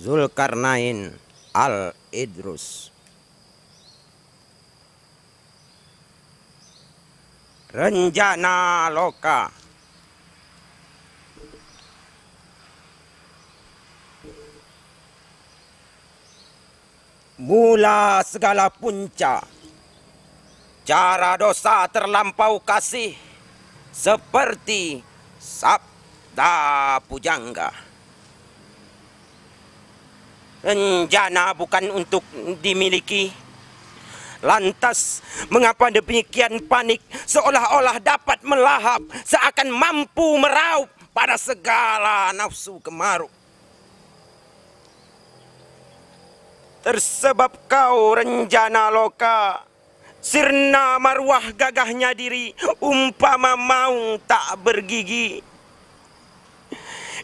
Zulkarnain Al Idrus Renjana Loka Mula segala punca Cara dosa terlampau kasih Seperti Sabda Pujangga renjana bukan untuk dimiliki. Lantas mengapa demikian panik seolah-olah dapat melahap seakan mampu meraup pada segala nafsu kemaruk. Tersebab kau renjana loka sirna marwah gagahnya diri umpama maung tak bergigi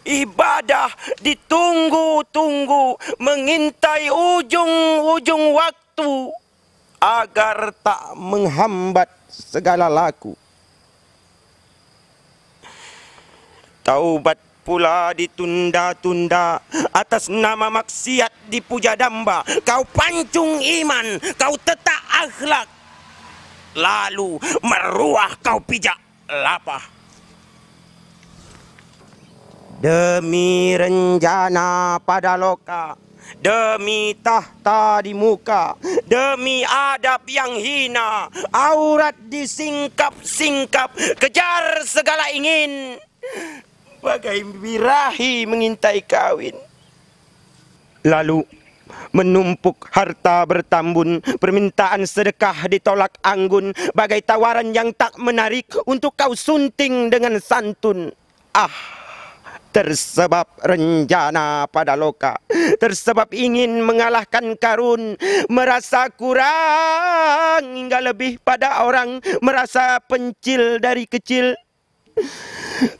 ibadah ditunggu-tunggu mengintai ujung-ujung waktu agar tak menghambat segala laku. Taubat pula ditunda-tunda atas nama maksiat dipuja damba. Kau pancung iman, kau tetak akhlak. Lalu meruah kau pijak lapah. Demi renjana pada loka Demi tahta di muka Demi adab yang hina Aurat disingkap-singkap Kejar segala ingin Bagai birahi mengintai kawin Lalu menumpuk harta bertambun Permintaan sedekah ditolak anggun Bagai tawaran yang tak menarik Untuk kau sunting dengan santun Ah Tersebab rencana pada loka. Tersebab ingin mengalahkan karun. Merasa kurang hingga lebih pada orang. Merasa pencil dari kecil.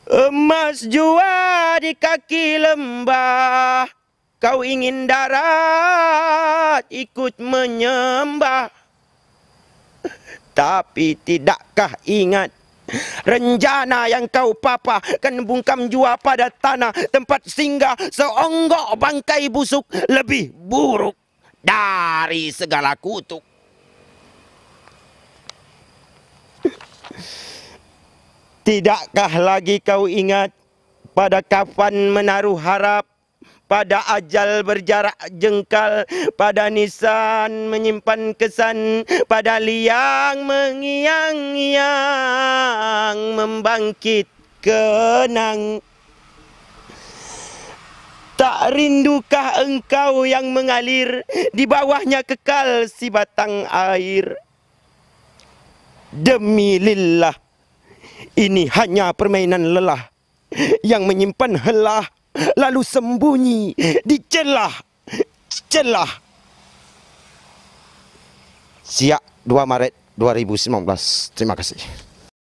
Emas jua di kaki lembah. Kau ingin darat ikut menyembah. Tapi tidakkah ingat Renjana yang kau papa kan bungkam jua pada tanah tempat singgah seonggok bangkai busuk lebih buruk dari segala kutuk. Tidakkah lagi kau ingat pada kapan menaruh harap pada ajal berjarak jengkal pada nisan menyimpan kesan pada liang mengiang-iang membangkit kenang Tak rindukah engkau yang mengalir di bawahnya kekal si batang air Demi lillah ini hanya permainan lelah yang menyimpan helah lalu sembunyi di celah celah siap 2 Maret 2019 terima kasih